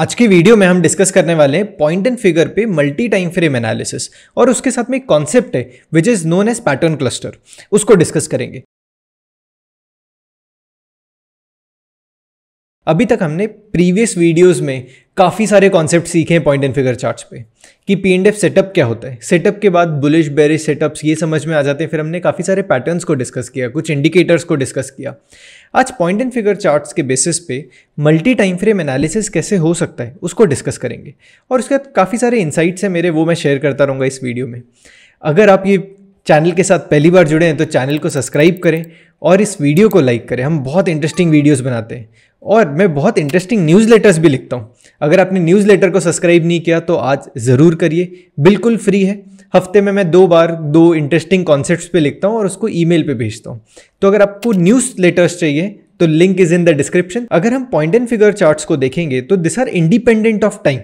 आज की वीडियो में हम डिस्कस करने वाले हैं पॉइंट एंड फिगर पे मल्टी टाइम फ्रेम एनालिसिस और उसके साथ में एक कॉन्सेप्ट है which is known as pattern cluster उसको डिस्कस करेंगे अभी तक हमने प्रीवियस वीडियोस में काफ़ी सारे कॉन्सेप्ट सीखे हैं पॉइंट एंड फिगर चार्ट्स पे कि पी एंड एफ सेटअप क्या होता है सेटअप के बाद बुलिश बेरिश सेटअप्स ये समझ में आ जाते हैं फिर हमने काफ़ी सारे पैटर्न्स को डिस्कस किया कुछ इंडिकेटर्स को डिस्कस किया आज पॉइंट एंड फिगर चार्ट्स के बेसिस पे मल्टी टाइम फ्रेम एनालिसिस कैसे हो सकता है उसको डिस्कस करेंगे और उसके बाद काफ़ी सारे इंसाइट्स हैं मेरे वो मैं शेयर करता रहूँगा इस वीडियो में अगर आप ये चैनल के साथ पहली बार जुड़े हैं तो चैनल को सब्सक्राइब करें और इस वीडियो को लाइक करें हम बहुत इंटरेस्टिंग वीडियोस बनाते हैं और मैं बहुत इंटरेस्टिंग न्यूज़ लेटर्स भी लिखता हूँ अगर आपने न्यूज़ लेटर को सब्सक्राइब नहीं किया तो आज ज़रूर करिए बिल्कुल फ्री है हफ्ते में मैं दो बार दो इंटरेस्टिंग कॉन्सेप्ट पे लिखता हूँ और उसको ई मेल भेजता हूँ तो अगर आपको न्यूज़ लेटर्स चाहिए तो link is in the description अगर हम पॉइंट एंड फिगर चार्ट्स को देखेंगे तो this are independent of time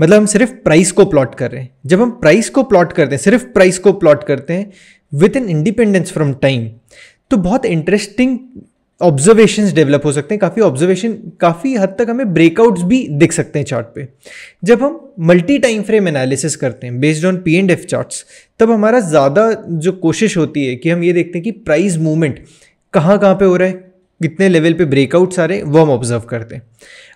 मतलब हम सिर्फ प्राइस को प्लॉट कर रहे हैं जब हम प्राइस को प्लॉट करते हैं सिर्फ प्राइस को प्लॉट करते हैं with in independence from time तो बहुत इंटरेस्टिंग ऑब्जर्वेशंस डेवलप हो सकते हैं काफ़ी ऑब्जर्वेशन काफ़ी हद तक हमें ब्रेकआउट्स भी दिख सकते हैं चार्ट पे जब हम मल्टी टाइम फ्रेम एनालिसिस करते हैं based on P and F charts तब हमारा ज़्यादा जो कोशिश होती है कि हम ये देखते हैं कि प्राइस मूवमेंट कहाँ कहाँ पे हो रहा है कितने लेवल पे ब्रेकआउट्स आ रहे हैं वो हम ऑब्जर्व करते हैं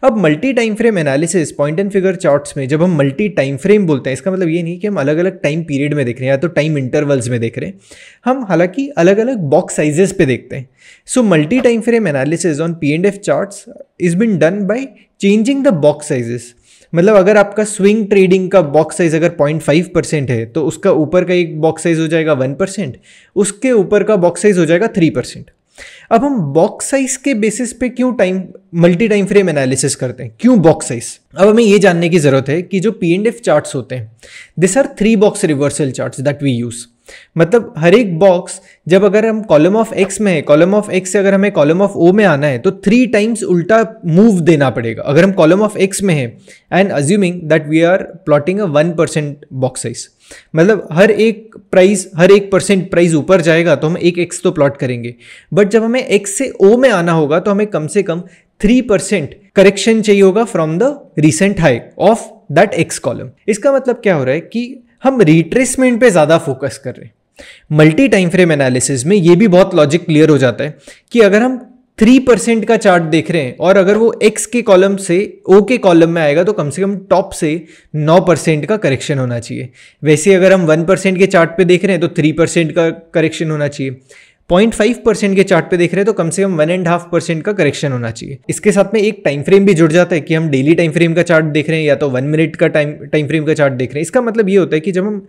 अब multi time frame analysis point and figure charts में जब हम मल्टी टाइम फ्रेम बोलते हैं इसका मतलब ये नहीं कि हम अलग अलग टाइम पीरियड में देख रहे हैं या तो टाइम इंटरवल्स में देख रहे हैं हम हालांकि अलग अलग बॉक्स साइजेस पे देखते हैं so multi time frame analysis on P and F charts is been done by changing the box sizes मतलब अगर आपका स्विंग ट्रेडिंग का बॉक्स साइज अगर 0.5 परसेंट है तो उसका ऊपर का एक बॉक्स साइज हो जाएगा 1 परसेंट उसके ऊपर का बॉक्स साइज हो जाएगा 3 परसेंट अब हम बॉक्स साइज के बेसिस पे क्यों time multi time frame analysis करते हैं क्यों बॉक्स साइज अब हमें ये जानने की ज़रूरत है कि जो पी एंड एफ चार्ट होते हैं this are three box reversal chart that we use मतलब हर एक बॉक्स जब अगर हम कॉलम ऑफ एक्स में है कॉलम ऑफ एक्स से अगर हमें कॉलम ऑफ ओ में आना है तो थ्री टाइम्स उल्टा मूव देना पड़ेगा अगर हम कॉलम ऑफ एक्स में है and assuming that we are plotting a one percent box size मतलब हर एक प्राइस हर एक परसेंट प्राइस ऊपर जाएगा तो हम एक एक्स तो प्लॉट करेंगे बट जब हमें एक्स से ओ में आना होगा तो हमें कम से कम थ्री परसेंट करेक्शन चाहिए होगा from the recent high of that X column इसका मतलब क्या हो रहा है कि हम रिट्रेसमेंट पे ज़्यादा फोकस कर रहे हैं मल्टी टाइम फ्रेम एनालिसिस में ये भी बहुत लॉजिक क्लियर हो जाता है कि अगर हम थ्री परसेंट का चार्ट देख रहे हैं और अगर वो एक्स के कॉलम से ओ के कॉलम में आएगा तो कम से कम टॉप से नौ परसेंट का करेक्शन होना चाहिए वैसे अगर हम वन परसेंट के चार्ट पे देख रहे हैं तो थ्री परसेंट का करेक्शन होना चाहिए पॉइंट फाइव परसेंट के चार्ट पे देख रहे हैं तो कम से कम वन एंड हाफ परसेंट का करेक्शन होना चाहिए इसके साथ में एक टाइम फ्रेम भी जुड़ जाता है कि हम डेली टाइम फ्रेम का चार्ट देख रहे हैं या तो वन मिनट का टाइम टाइम फ्रेम का चार्ट देख रहे हैं इसका मतलब ये होता है कि जब हम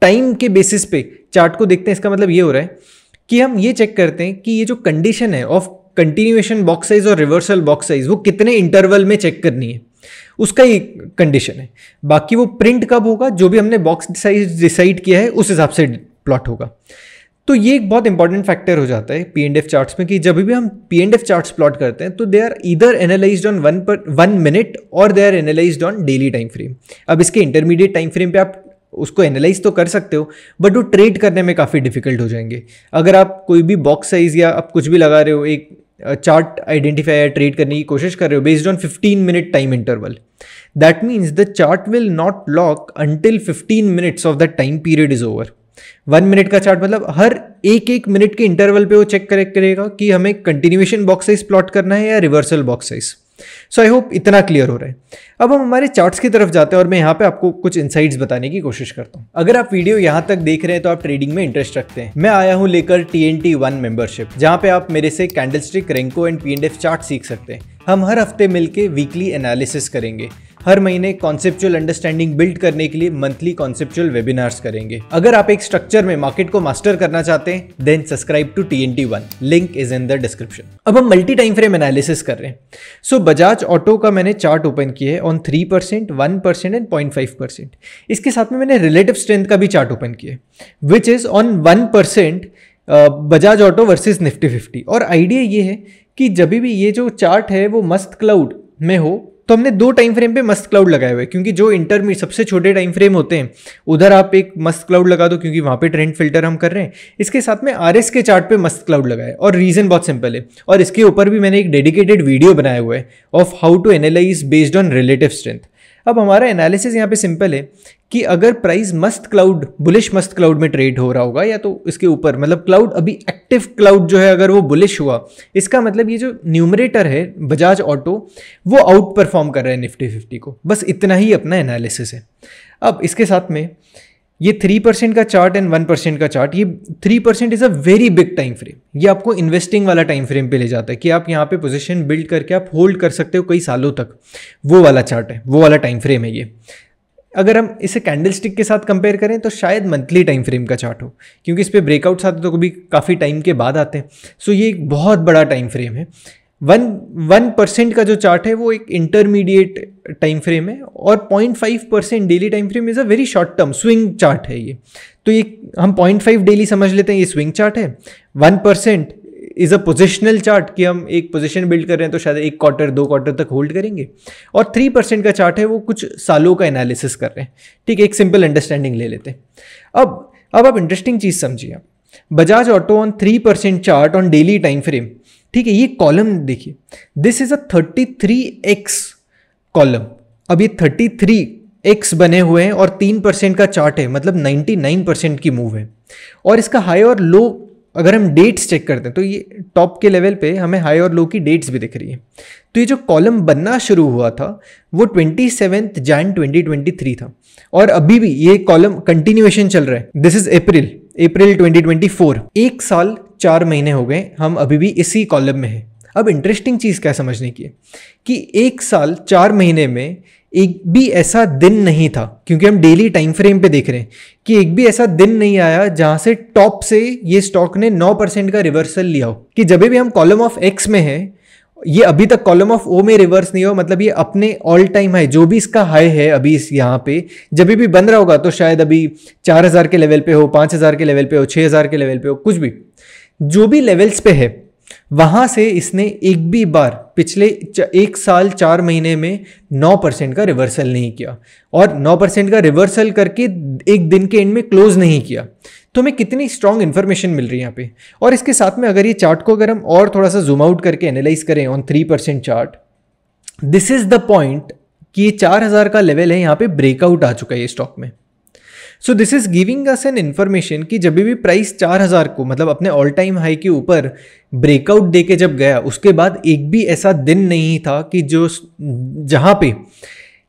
टाइम के बेसिस पे चार्ट को देखते हैं इसका मतलब ये हो रहा है कि हम ये चेक करते हैं कि ये जो कंडीशन है ऑफ कंटिन्यूएशन बॉक्स साइज और रिवर्सल बॉक्स साइज वो कितने इंटरवल में चेक करनी है उसका ही कंडीशन है बाकी वो प्रिंट कब होगा जो भी हमने बॉक्स साइज डिसाइड किया है उस हिसाब से प्लॉट होगा तो ये एक बहुत इंपॉर्टेंट फैक्टर हो जाता है पी एंड एफ चार्ट्स में कि जब भी हम P and F charts plot करते हैं तो दे आर इधर एनालाइज ऑन वन पर वन मिनट और they are analyse on daily time frame अब इसके इंटरमीडिएट टाइम फ्रेम पे आप उसको एनालाइज तो कर सकते हो बट वो ट्रेड करने में काफ़ी डिफिकल्ट हो जाएंगे अगर आप कोई भी बॉक्स साइज़ या आप कुछ भी लगा रहे हो एक चार्ट आइडेंटिफाई या ट्रेड करने की कोशिश कर रहे हो based on 15 minute time interval that means the chart will not lock until 15 minutes of that time period is over one minute का चार्ट मतलब हर एक एक मिनट के इंटरवल पे वो चेक करेगा कि हमें कंटिन्यूएशन बॉक्स साइज प्लॉट करना है या reversal box size so I hope इतना क्लियर हो रहा है अब हम हमारे चार्ट्स की तरफ जाते हैं और मैं यहाँ पे आपको कुछ इनसाइट्स बताने की कोशिश करता हूँ अगर आप वीडियो यहाँ तक देख रहे हैं तो आप ट्रेडिंग में इंटरेस्ट रखते हैं मैं आया हूँ लेकर T N T one membership जहाँ पे आप मेरे से candlestick renko and P and F chart सीख सकते हैं हम हर हफ्ते मिलकर वीकली एनालिसिस करेंगे हर महीने कॉन्सेप्चुअल अंडरस्टैंडिंग बिल्ड करने के लिए मंथली कॉन्सेप्चुअल वेबिनार्स करेंगे अगर आप एक स्ट्रक्चर में मार्केट को मास्टर करना चाहते हैं then subscribe to T N T one link is in the description अब हम मल्टी टाइम फ्रेम एनालिसिस कर रहे हैं सो बजाज ऑटो का मैंने चार्ट ओपन किया है on three percent one percent and point five percent इसके साथ में मैंने रिलेटिव स्ट्रेंथ का भी चार्ट ओपन किया है which is on one percent Bajaj auto versus Nifty fifty और आइडिया ये है कि जब भी ये जो चार्ट है वो मस्त क्लाउड में हो तो हमने दो टाइम फ्रेम पे मस्त क्लाउड लगाए हुए क्योंकि जो इंटरमीड सबसे छोटे टाइम फ्रेम होते हैं उधर आप एक मस्त क्लाउड लगा दो क्योंकि वहाँ पे ट्रेंड फिल्टर हम कर रहे हैं इसके साथ में आर के चार्ट पे मस्त क्लाउड लगाए और रीज़न बहुत सिंपल है और इसके ऊपर भी मैंने एक डेडिकेटेड वीडियो बनाया हुआ है of how to analyse based on relative strength अब हमारा एनालिसिस यहाँ पे सिंपल है कि अगर प्राइस मस्त क्लाउड बुलिश मस्त क्लाउड में ट्रेड हो रहा होगा या तो इसके ऊपर मतलब क्लाउड अभी एक्टिव क्लाउड जो है अगर वो बुलिश हुआ इसका मतलब ये जो न्यूमरेटर है बजाज ऑटो वो आउट परफॉर्म कर रहा है निफ्टी फिफ्टी को बस इतना ही अपना एनालिसिस है अब इसके साथ में ये थ्री परसेंट का चार्ट एंड वन परसेंट का चार्ट ये three percent is a very big time frame ये आपको इन्वेस्टिंग वाला टाइम फ्रेम पे ले जाता है कि आप यहाँ पे पोजीशन बिल्ड करके आप होल्ड कर सकते हो कई सालों तक वो वाला चार्ट है वो वाला टाइम फ्रेम है ये अगर हम इसे स्टिक के साथ कंपेयर करें तो शायद मंथली टाइम फ्रेम का चार्ट हो क्योंकि इस पर ब्रेकआउट्स आते तो कभी काफ़ी टाइम के बाद आते हैं सो ये एक बहुत बड़ा टाइम फ्रेम है वन वन परसेंट का जो चार्ट है वो एक इंटरमीडिएट टाइम फ्रेम है और point five percent daily time frame is a very short term swing chart है ये तो ये हम पॉइंट फाइव डेली समझ लेते हैं ये स्विंग चार्ट है one percent is a positional chart कि हम एक पोजिशन बिल्ड कर रहे हैं तो शायद एक क्वार्टर दो क्वार्टर तक होल्ड करेंगे और थ्री परसेंट का चार्ट है वो कुछ सालों का एनालिसिस कर रहे हैं ठीक है एक सिंपल अंडरस्टैंडिंग ले लेते हैं अब अब आप इंटरेस्टिंग चीज़ समझिए Bajaj auto on three percent chart on daily time frame ठीक है ये कॉलम देखिए this is a thirty three X column अब ये थर्टी थ्री एक्स बने हुए हैं और तीन परसेंट का चार्ट है मतलब नाइन्टी नाइन परसेंट की मूव है और इसका हाई और लो अगर हम डेट्स चेक करते हैं तो ये टॉप के लेवल पे हमें हाई और लो की डेट्स भी दिख रही है तो ये जो कॉलम बनना शुरू हुआ था वो twenty seventh Jan twenty twenty three था और अभी भी ये कॉलम कंटिन्यूएशन चल रहा है this is April April four एक साल चार महीने हो गए हम अभी भी इसी कॉलम में हैं अब इंटरेस्टिंग चीज़ क्या समझने की है कि एक साल चार महीने में एक भी ऐसा दिन नहीं था क्योंकि हम डेली टाइम फ्रेम पे देख रहे हैं कि एक भी ऐसा दिन नहीं आया जहां से टॉप से ये स्टॉक ने 9 परसेंट का रिवर्सल लिया हो कि जब भी हम कॉलम ऑफ एक्स में हैं ये अभी तक कॉलम ऑफ ओ में रिवर्स नहीं हुआ मतलब ये अपने ऑल टाइम हाई जो भी इसका हाई है अभी इस यहाँ पे जब भी बन रहा होगा तो शायद अभी चार हजार के लेवल पे हो हजार के लेवल पे हो हजार के लेवल पे हो कुछ भी जो भी लेवल्स पे है वहाँ से इसने एक भी बार पिछले एक साल चार महीने में नौ परसेंट का रिवर्सल नहीं किया और नौ परसेंट का रिवर्सल करके एक दिन के एंड में क्लोज नहीं किया तो हमें कितनी स्ट्रॉन्ग इन्फॉर्मेशन मिल रही है यहाँ पे और इसके साथ में अगर ये चार्ट को अगर हम और थोड़ा सा जूम आउट करके एनालाइज करें on three percent chart this is the point कि ये चार हज़ार का लेवल है यहाँ पे ब्रेकआउट आ चुका है ये स्टॉक में so this is giving us an information कि जब भी प्राइस चार हज़ार को मतलब अपने ऑल टाइम हाई के ऊपर ब्रेकआउट दे के जब गया उसके बाद एक भी ऐसा दिन नहीं था कि जो जहाँ पे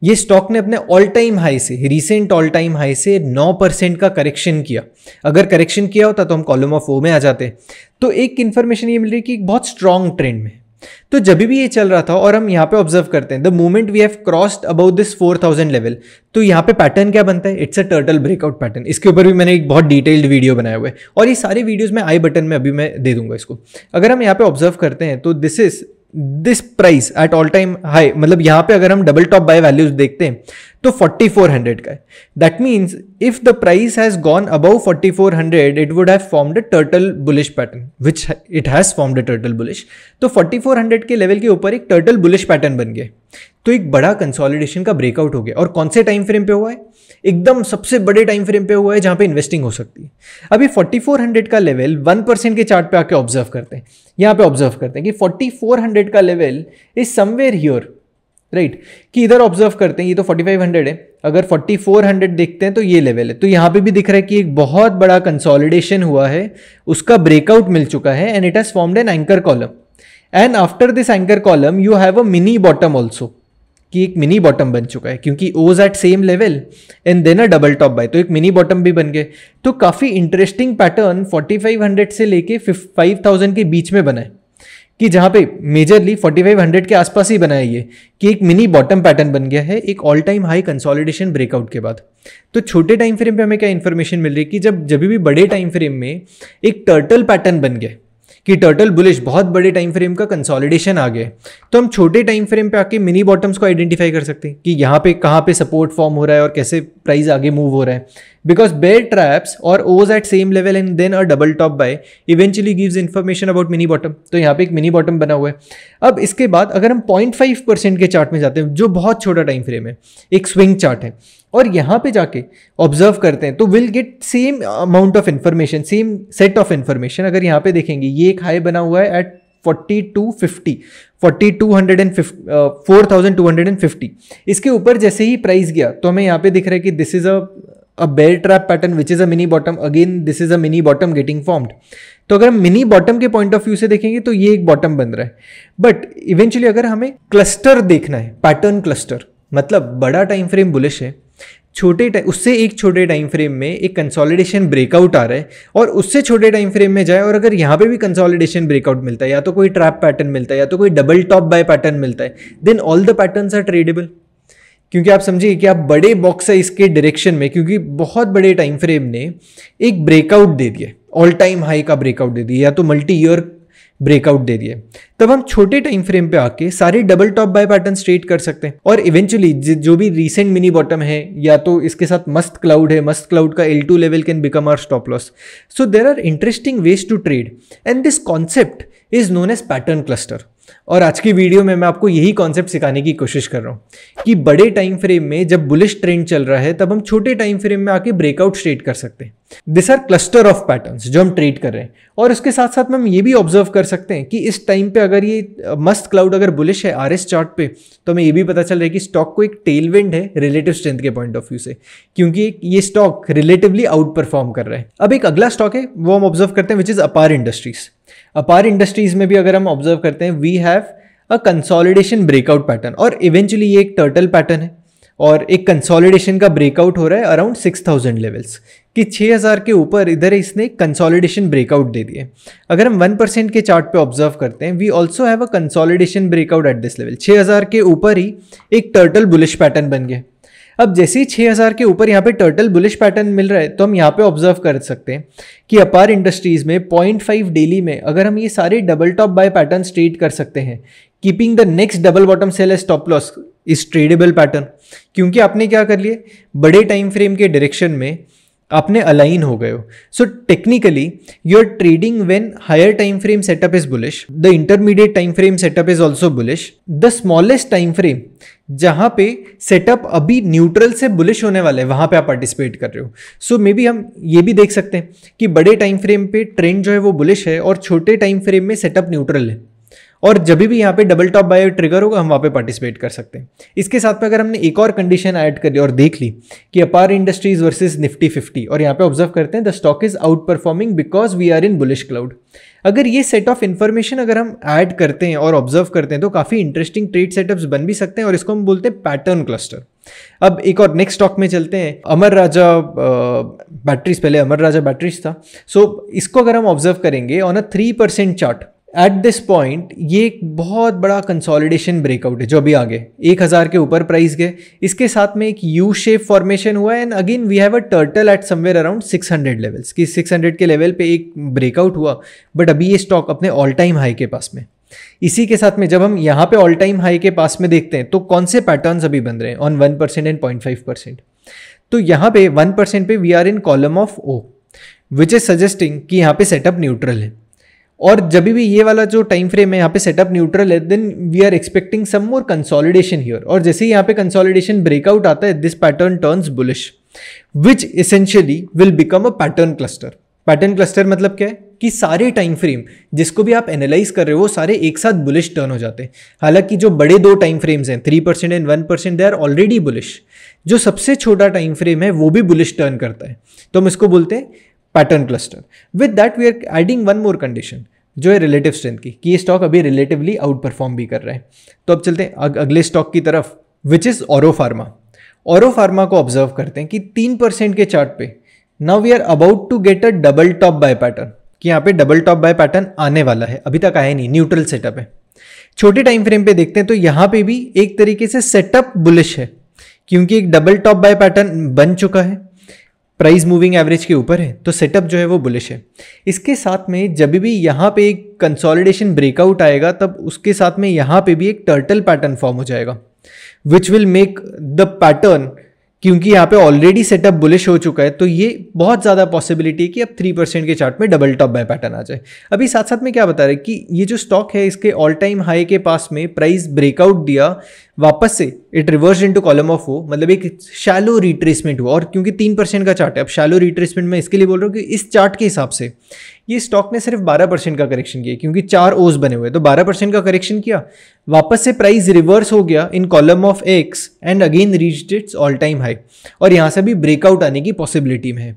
ये स्टॉक ने अपने ऑल टाइम हाई से रिसेंट ऑल टाइम हाई से 9 परसेंट का करेक्शन किया अगर करेक्शन किया होता तो हम कॉलम ऑफ ओ में आ जाते तो एक इन्फॉर्मेशन ये मिल रही कि एक बहुत स्ट्रॉन्ग ट्रेंड में तो जब भी ये चल रहा था और हम यहाँ पे ऑब्जर्व करते हैं the moment we have crossed about this 4000 level तो यहाँ पे पैटर्न क्या बनता है it's a turtle breakout pattern इसके ऊपर भी मैंने एक बहुत डिटेल्ड वीडियो बनाया हुआ है और ये सारे वीडियोज़ में आई बटन में अभी मैं दे दूंगा इसको अगर हम यहाँ पे ऑब्जर्व करते हैं तो this is this price at all time high मतलब यहां पे अगर हम डबल टॉप बाय वैल्यूज देखते हैं तो 4400 का है that means if the price has gone above 4400 it would have formed a turtle bullish pattern which it has formed a turtle bullish तो 4400 के लेवल के ऊपर एक टर्टल बुलिश पैटर्न बन गया तो एक बड़ा कंसोलिडेशन का ब्रेकआउट हो गया और कौन से टाइम फ्रेम पे हुआ है एकदम सबसे बड़े टाइम फ्रेम पे हुआ है जहां पे इन्वेस्टिंग हो सकती है अभी 4400 का लेवल 1% के चार्ट पे आके ऑब्जर्व करते हैं यहाँ पे ऑब्जर्व करते हैं कि 4400 का level is somewhere here right कि इधर ऑब्जर्व करते हैं ये तो 4500 है अगर 4400 देखते हैं तो ये लेवल है तो यहाँ पे भी दिख रहा है कि एक बहुत बड़ा कंसोलिडेशन हुआ है उसका ब्रेकआउट मिल चुका है and it has formed an anchor column and after this anchor column you have a mini bottom also कि एक मिनी बॉटम बन चुका है क्योंकि O's at same level and then a double top buy तो एक मिनी बॉटम भी बन गए तो काफ़ी इंटरेस्टिंग पैटर्न 4500 से लेके 5000 के बीच में बना है कि जहाँ पे मेजरली 4500 के आसपास ही बनाया ये कि एक मिनी बॉटम पैटर्न बन गया है एक all time high consolidation breakout के बाद तो छोटे टाइम फ्रेम पे हमें क्या इन्फॉर्मेशन मिल रही है कि जब जब भी बड़े टाइम फ्रेम में एक टर्टल पैटर्न बन गया कि टर्टल बुलिश बहुत बड़े टाइम फ्रेम का कंसोलिडेशन आ गया तो हम छोटे टाइम फ्रेम पे आके मिनी बॉटम्स को आइडेंटिफाई कर सकते हैं कि यहाँ पे कहाँ पे सपोर्ट फॉर्म हो रहा है और कैसे प्राइस आगे मूव हो रहा है बिकॉज बेयर ट्रैप्स और O's at same level and then a double top buy eventually gives information about mini bottom तो यहाँ पे एक मिनी बॉटम बना हुआ है अब इसके बाद अगर हम पॉइंट फाइव परसेंट के चार्ट में जाते हैं जो बहुत छोटा टाइम फ्रेम है एक स्विंग चार्ट है और यहाँ पे जाके ऑब्जर्व करते हैं तो will get same amount of information same set of information अगर यहाँ पे देखेंगे ये एक हाई बना हुआ है at forty two fifty forty two hundred and four thousand two hundred and fifty इसके ऊपर जैसे ही प्राइस गया तो हमें यहाँ पे दिख रहा है कि this is a a bear trap pattern which is a mini bottom again this is a mini bottom getting formed तो अगर हम मिनी बॉटम के पॉइंट ऑफ व्यू से देखेंगे तो ये एक बॉटम बन रहा है बट इवेंचुअली अगर हमें क्लस्टर देखना है पैटर्न क्लस्टर मतलब बड़ा टाइम फ्रेम बुलिश है छोटे टाइम उससे एक छोटे टाइम फ्रेम में एक कंसोलिडेशन ब्रेकआउट आ रहा है और उससे छोटे टाइम फ्रेम में जाए और अगर यहाँ पे भी कंसोलिडेशन ब्रेकआउट मिलता है या तो कोई ट्रैप पैटर्न मिलता है या तो कोई डबल टॉप बाय पैटर्न मिलता है then all the patterns are tradable क्योंकि आप समझिए कि आप बड़े बॉक्स है इसके डायरेक्शन में क्योंकि बहुत बड़े टाइम फ्रेम ने एक ब्रेकआउट दे दिया ऑल टाइम हाई का ब्रेकआउट दे दिया या तो मल्टी ईयर ब्रेकआउट दे दिए तब हम छोटे टाइम फ्रेम पे आके सारे double top buy pattern straight कर सकते हैं और इवेंचुअली जो भी रीसेंट मिनी बॉटम है या तो इसके साथ मस्त क्लाउड है मस्त क्लाउड का L two level can become our stop loss so there are interesting ways to trade and this concept is known as pattern cluster और आज की वीडियो में मैं आपको यही कॉन्सेप्ट सिखाने की कोशिश कर रहा हूँ कि बड़े टाइम फ्रेम में जब बुलिश ट्रेंड चल रहा है तब हम छोटे टाइम फ्रेम में आके ब्रेकआउट ट्रेड कर सकते हैं this are cluster of pattern जो हम ट्रेड कर रहे हैं और उसके साथ साथ में हम ये भी ऑब्जर्व कर सकते हैं कि इस टाइम पे अगर ये मस्त क्लाउड अगर बुलिश है आर एस चार्ट पे तो हमें ये भी पता चल रहा है कि स्टॉक को एक टेलविंड है रिलेटिव स्ट्रेंथ के पॉइंट ऑफ व्यू से क्योंकि ये स्टॉक रिलेटिवली आउट परफॉर्म कर रहा है अब एक अगला स्टॉक है वो हम ऑब्जर्व करते हैं which is Apar industries Apar industries में भी अगर हम ऑब्जर्व करते हैं we have a consolidation breakout pattern और इवेंचुअली ये एक टर्टल पैटर्न है और एक कंसोलिडेशन का ब्रेकआउट हो रहा है अराउंड सिक्स थाउजेंड लेवल्स कि छः हज़ार के ऊपर इधर इसने कंसोलिडेशन ब्रेकआउट दे दिए अगर हम वन परसेंट के चार्ट पे ऑब्जर्व करते हैं we also have a consolidation breakout at this level छः हज़ार के ऊपर ही एक टर्टल बुलिश पैटर्न बन गया अब जैसे ही 6000 के ऊपर यहाँ पे टर्टल बुलिश पैटर्न मिल रहा है तो हम यहाँ पे ऑब्जर्व कर सकते हैं कि अपार इंडस्ट्रीज़ में 0.5 डेली में अगर हम ये सारे double top buy pattern trade कर सकते हैं keeping the next double bottom sell as stop loss is tradable pattern क्योंकि आपने क्या कर लिए बड़े टाइम फ्रेम के डायरेक्शन में आपने अलाइन हो गए हो so technically you are trading when higher time frame setup is bullish the intermediate time frame setup is also bullish the smallest time frame जहाँ पे सेटअप अभी न्यूट्रल से बुलिश होने वाले हैं वहाँ पे आप पार्टिसिपेट कर रहे हो सो मे बी हम ये भी देख सकते हैं कि बड़े टाइम फ्रेम पे ट्रेंड जो है वो बुलिश है और छोटे टाइम फ्रेम में सेटअप न्यूट्रल है और जब भी यहाँ पे डबल टॉप बाय ट्रिगर होगा हम वहाँ पे पार्टिसिपेट कर सकते हैं इसके साथ में अगर हमने एक और कंडीशन ऐड कर ली और देख ली कि अपार इंडस्ट्रीज वर्सेज निफ्टी फिफ्टी और यहाँ पे ऑब्जर्व करते हैं the stock is outperforming because we are in bullish cloud अगर ये सेट ऑफ इन्फॉर्मेशन अगर हम ऐड करते हैं और ऑब्जर्व करते हैं तो काफ़ी इंटरेस्टिंग ट्रेड सेटअप्स बन भी सकते हैं और इसको हम बोलते हैं पैटर्न क्लस्टर अब एक और नेक्स्ट स्टॉक में चलते हैं अमर राजा बैटरीज पहले अमर राजा बैटरीज था सो so, इसको अगर हम ऑब्जर्व करेंगे on a three percent chart at this point ये एक बहुत बड़ा कंसोलिडेशन ब्रेकआउट है जो अभी आगे एक हज़ार के ऊपर प्राइस गए इसके साथ में एक यू शेप फॉर्मेशन हुआ and again we have a turtle at somewhere around six hundred levels कि सिक्स हंड्रेड के लेवल पे एक ब्रेकआउट हुआ बट अभी ये स्टॉक अपने ऑल टाइम हाई के पास में इसी के साथ में जब हम यहाँ पे ऑल टाइम हाई के पास में देखते हैं तो कौन से पैटर्न्स अभी बन रहे हैं on one percent and point five percent तो यहाँ पे वन परसेंट पे we are in column of O which is suggesting कि यहाँ पे सेटअप न्यूट्रल है और जब भी ये वाला जो टाइम फ्रेम है यहाँ पे सेटअप न्यूट्रल है then we are expecting some more consolidation here और जैसे ही यहाँ पे कंसोलिडेशन ब्रेकआउट आता है this pattern turns bullish which essentially will become a pattern cluster pattern cluster मतलब क्या है कि सारे टाइम फ्रेम जिसको भी आप एनालाइज कर रहे हो सारे एक साथ बुलिश टर्न हो जाते हैं हालांकि जो बड़े दो टाइम फ्रेम्स हैं three percent and one percent they are already bullish जो सबसे छोटा टाइम फ्रेम है वो भी बुलिश टर्न करता है तो हम इसको बोलते हैं pattern cluster with that we are adding one more condition जो है रिलेटिव स्ट्रेंथ की कि ये स्टॉक अभी रिलेटिवली आउट परफॉर्म भी कर रहे हैं तो अब चलते हैं अग, अगले स्टॉक की तरफ विच इज़ औरो फार्मा औरो फार्मा को ऑब्जर्व करते हैं कि तीन परसेंट के चार्ट पे now we are about to get a double top buy pattern कि यहाँ पे डबल टॉप बाय पैटर्न आने वाला है अभी तक आया नहीं न्यूट्रल सेटअप है छोटे टाइम फ्रेम पे देखते हैं तो यहाँ पे भी एक तरीके से सेटअप बुलिश है क्योंकि एक डबल टॉप बाय पैटर्न बन चुका है प्राइस मूविंग एवरेज के ऊपर है तो सेटअप जो है वो बुलिश है इसके साथ में जब भी यहाँ पे एक कंसोलिडेशन ब्रेकआउट आएगा तब उसके साथ में यहाँ पे भी एक टर्टल पैटर्न फॉर्म हो जाएगा which will make the pattern क्योंकि यहाँ पे ऑलरेडी सेटअप बुलिश हो चुका है तो ये बहुत ज़्यादा पॉसिबिलिटी है कि अब थ्री परसेंट के चार्ट में डबल टॉप बाय पैटर्न आ जाए अभी साथ साथ में क्या बता रहे कि ये जो स्टॉक है इसके ऑल टाइम हाई के पास में प्राइस ब्रेकआउट दिया वापस से it reverse into column of वो मतलब एक शैलो रिट्रेसमेंट हुआ और क्योंकि तीन परसेंट का चार्ट है अब शैलो रिट्रेसमेंट मैं इसके लिए बोल रहा हूँ कि इस चार्ट के हिसाब से ये स्टॉक ने सिर्फ बारह परसेंट का करेक्शन किया क्योंकि चार ओज बने हुए तो बारह परसेंट का करेक्शन किया वापस से प्राइस रिवर्स हो गया in column of X and again reach its all time high और यहाँ से भी ब्रेकआउट आने की पॉसिबिलिटी में है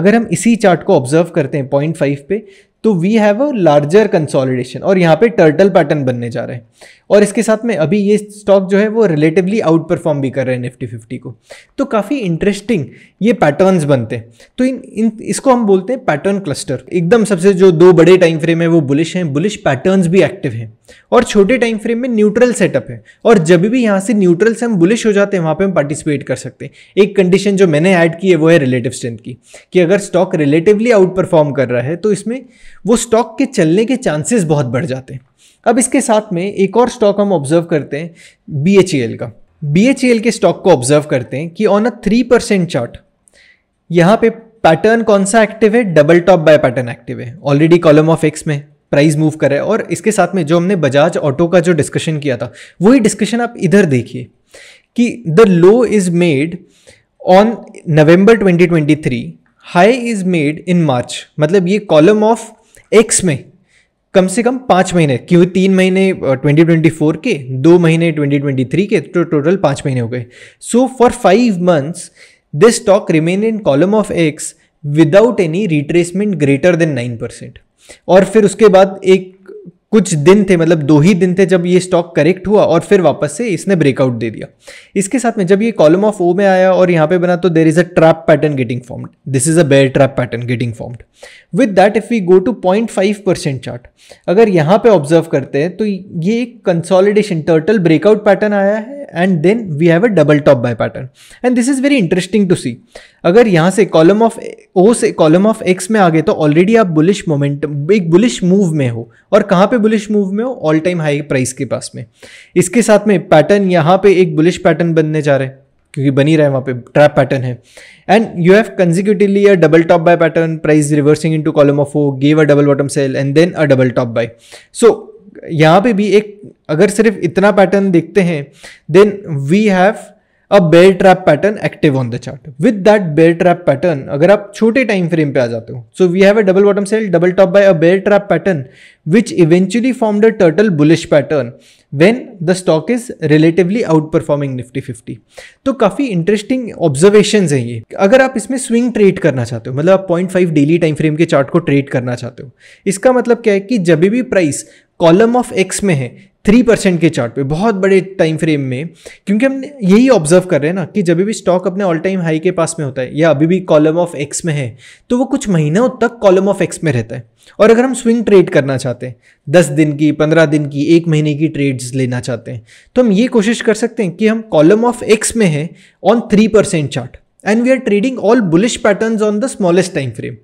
अगर हम इसी चार्ट को ऑब्जर्व करते हैं पॉइंट फाइव पे तो we have a larger consolidation और यहाँ पे टर्टल पैटर्न बनने जा रहे हैं और इसके साथ में अभी ये स्टॉक जो है वो रिलेटिवली आउट परफॉर्म भी कर रहे हैं निफ्टी फिफ्टी को तो काफ़ी इंटरेस्टिंग ये पैटर्न्स बनते हैं तो इन इन इसको हम बोलते हैं पैटर्न क्लस्टर एकदम सबसे जो दो बड़े टाइम फ्रेम है वो बुलिश हैं बुलिश पैटर्न्स भी एक्टिव हैं और छोटे टाइम फ्रेम में न्यूट्रल सेटअप है और जब भी यहाँ से न्यूट्रल से हम बुलिश हो जाते हैं वहाँ पर हम पार्टिसिपेट कर सकते हैं एक कंडीशन जो मैंने ऐड की है वो है रिलेटिव स्ट्रेंथ की कि अगर स्टॉक रिलेटिवली आउट परफॉर्म कर रहा है तो इसमें वो स्टॉक के चलने के चांसेस बहुत बढ़ जाते हैं अब इसके साथ में एक और स्टॉक हम ऑब्जर्व करते हैं बी का बी के स्टॉक को ऑब्जर्व करते हैं कि on a three percent chart यहाँ पे पैटर्न कौन सा एक्टिव है double top buy pattern active है ऑलरेडी कॉलम ऑफ एक्स में प्राइस मूव कर रहा है और इसके साथ में जो हमने बजाज ऑटो का जो डिस्कशन किया था वही डिस्कशन आप इधर देखिए कि the low is made on November 2023 high is made in March मतलब ये कॉलम ऑफ एक्स में कम से कम पाँच महीने क्योंकि तीन महीने 2024 के दो महीने 2023 के तो टोटल पाँच महीने हो गए so for five months this stock remain in column of X without any retracement greater than nine percent और फिर उसके बाद एक कुछ दिन थे मतलब दो ही दिन थे जब ये स्टॉक करेक्ट हुआ और फिर वापस से इसने ब्रेकआउट दे दिया इसके साथ में जब ये कॉलम ऑफ ओ में आया और यहाँ पे बना तो there is a trap pattern getting formed this is a bear trap pattern getting formed with that if we go to point five percent chart अगर यहाँ पे ऑब्जर्व करते हैं तो ये एक कंसॉलिडेशन टर्टल ब्रेकआउट पैटर्न आया है and then we have a double top buy pattern and this is very interesting to see अगर यहाँ से कॉलम ऑफ ओ से कॉलम ऑफ एक्स में आ गए तो ऑलरेडी आप बुलिश मोमेंटम एक बुलिश मूव में हो और कहाँ पे बुलिश मूव में हो ऑल टाइम हाई प्राइस के पास में इसके साथ में पैटर्न यहाँ पे एक बुलिश पैटर्न बनने जा रहे हैं क्योंकि बनी रहा है वहाँ पे ट्रैप पैटर्न है and you have consecutively a double top buy pattern price reversing in column of O gave a double bottom sell and then a double top buy so यहाँ पे भी एक अगर सिर्फ इतना पैटर्न देखते हैं then we have a bear trap pattern active on the chart with that bear trap pattern अगर आप छोटे टाइम फ्रेम पे आ जाते हो so we have a double bottom sell double top buy a bear trap pattern which eventually form the turtle bullish pattern when the stock is relatively outperforming Nifty fifty तो काफ़ी interesting observation है ये अगर आप इसमें swing trade करना चाहते हो मतलब आप point five daily time frame के चार्ट को ट्रेड करना चाहते हो इसका मतलब क्या है कि जब भी प्राइस कॉलम ऑफ एक्स में है थ्री परसेंट के चार्ट पे बहुत बड़े टाइम फ्रेम में क्योंकि हम यही ऑब्जर्व कर रहे हैं ना कि जब भी स्टॉक अपने ऑल टाइम हाई के पास में होता है या अभी भी कॉलम ऑफ एक्स में है तो वो कुछ महीनों तक कॉलम ऑफ एक्स में रहता है और अगर हम स्विंग ट्रेड करना चाहते हैं दस दिन की पंद्रह दिन की एक महीने की ट्रेड्स लेना चाहते हैं तो हम ये कोशिश कर सकते हैं कि हम कॉलम ऑफ एक्स में हैं on three percent chart and we are trading all bullish pattern on the smallest time frame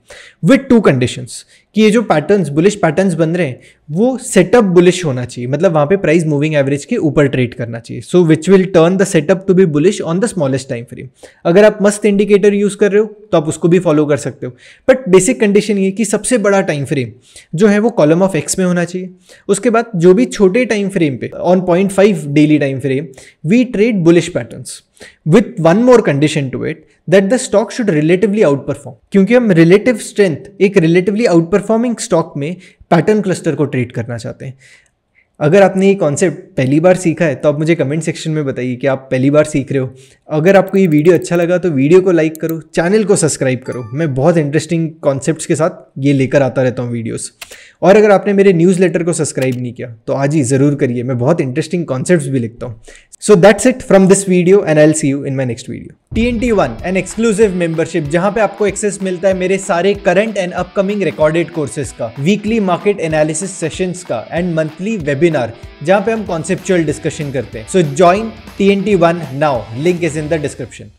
with two conditions कि ये जो पैटर्न्स बुलिश पैटर्न्स बन रहे हैं वो सेटअप बुलिश होना चाहिए मतलब वहाँ पे प्राइस मूविंग एवरेज के ऊपर ट्रेड करना चाहिए so which will turn the setup to be bullish on the smallest time frame अगर आप मस्त इंडिकेटर यूज़ कर रहे हो तो आप उसको भी फॉलो कर सकते हो बट बेसिक कंडीशन ये कि सबसे बड़ा टाइम फ्रेम जो है वो कॉलम ऑफ एक्स में होना चाहिए उसके बाद जो भी छोटे टाइम फ्रेम पे on point five daily time frame we trade bullish patterns with one more condition to it that the stock should relatively outperform क्योंकि हम रिलेटिव स्ट्रेंथ एक रिलेटिवली आउट परफॉर्मिंग स्टॉक में pattern cluster को trade करना चाहते हैं अगर आपने ये कॉन्सेप्ट पहली बार सीखा है तो आप मुझे कमेंट सेक्शन में बताइए कि आप पहली बार सीख रहे हो अगर आपको ये वीडियो अच्छा लगा तो वीडियो को लाइक करो चैनल को सब्सक्राइब करो मैं बहुत इंटरेस्टिंग कॉन्सेप्ट्स के साथ ये लेकर आता रहता हूँ वीडियोस और अगर आपने मेरे न्यूज़लेटर को सब्सक्राइब नहीं किया तो आज ही ज़रूर करिए मैं बहुत इंटरेस्टिंग कॉन्सेप्ट्स भी लिखता हूँ so that's it from this video and I see you in my next video T N T one N exclusive membership जहां पे आपको एक्सेस मिलता है मेरे सारे current and upcoming recorded courses का वीकली मार्केट एनालिसिस सेशंस का and monthly webinar जहां पे हम कॉन्सेप्चुअल डिस्कशन करते हैं so join T N T one now link is in the description.